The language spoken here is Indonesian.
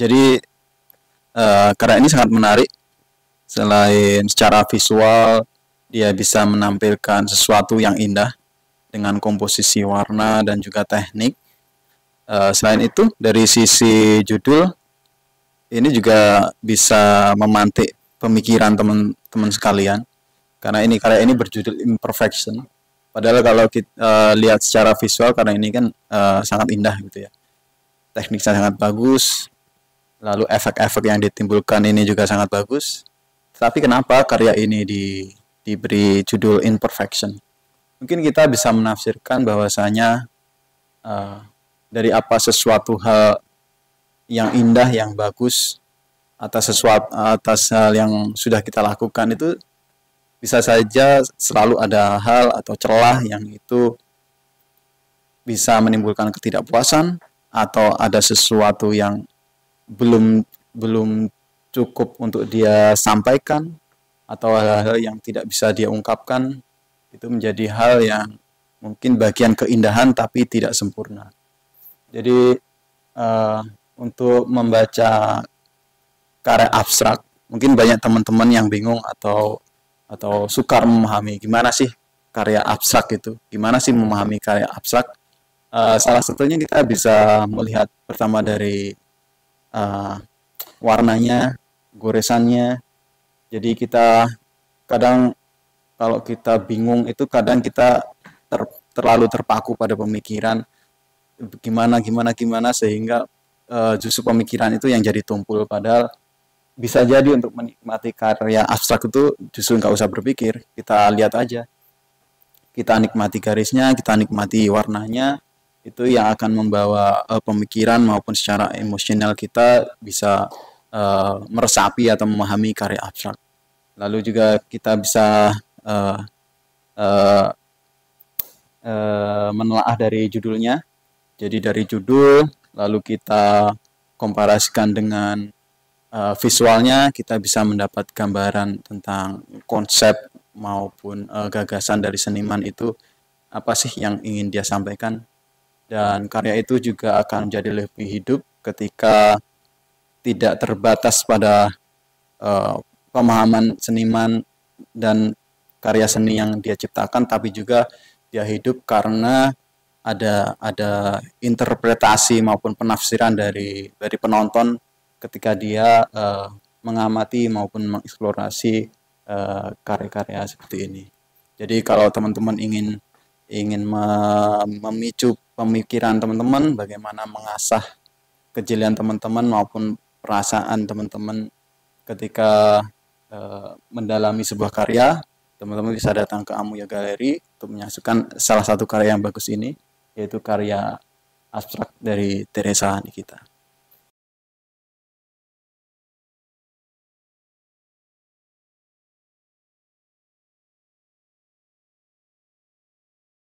Jadi uh, karya ini sangat menarik selain secara visual dia bisa menampilkan sesuatu yang indah dengan komposisi warna dan juga teknik. Uh, selain itu, dari sisi judul, ini juga bisa memantik pemikiran teman-teman sekalian karena ini karya ini berjudul imperfection padahal kalau kita uh, lihat secara visual karena ini kan uh, sangat indah gitu ya tekniknya sangat bagus lalu efek-efek yang ditimbulkan ini juga sangat bagus tapi kenapa karya ini di, diberi judul imperfection mungkin kita bisa menafsirkan bahwasanya uh, dari apa sesuatu hal yang indah yang bagus atas sesuatu atas hal yang sudah kita lakukan itu bisa saja selalu ada hal atau celah yang itu bisa menimbulkan ketidakpuasan atau ada sesuatu yang belum belum cukup untuk dia sampaikan atau hal-hal yang tidak bisa dia ungkapkan itu menjadi hal yang mungkin bagian keindahan tapi tidak sempurna. Jadi uh, untuk membaca karya abstrak mungkin banyak teman-teman yang bingung atau atau sukar memahami gimana sih karya abstrak itu gimana sih memahami karya abstrak uh, salah satunya kita bisa melihat pertama dari uh, warnanya goresannya jadi kita kadang kalau kita bingung itu kadang kita ter, terlalu terpaku pada pemikiran gimana gimana gimana sehingga uh, justru pemikiran itu yang jadi tumpul padahal bisa jadi untuk menikmati karya abstrak itu justru nggak usah berpikir kita lihat aja kita nikmati garisnya kita nikmati warnanya itu yang akan membawa uh, pemikiran maupun secara emosional kita bisa uh, meresapi atau memahami karya abstrak lalu juga kita bisa uh, uh, uh, menelaah dari judulnya jadi dari judul lalu kita komparasikan dengan uh, visualnya kita bisa mendapat gambaran tentang konsep maupun uh, gagasan dari seniman itu apa sih yang ingin dia sampaikan dan karya itu juga akan menjadi lebih hidup ketika tidak terbatas pada uh, pemahaman seniman dan karya seni yang dia ciptakan tapi juga dia hidup karena ada ada interpretasi maupun penafsiran dari dari penonton ketika dia uh, mengamati maupun mengeksplorasi eh, karya-karya seperti ini. Jadi kalau teman-teman ingin ingin memicu pemikiran teman-teman bagaimana mengasah kejelian teman-teman maupun perasaan teman-teman ketika uh, mendalami sebuah karya, teman-teman bisa datang ke Amuya Galeri untuk menyaksikan salah satu karya yang bagus ini yaitu karya abstrak dari Teresa Nikita.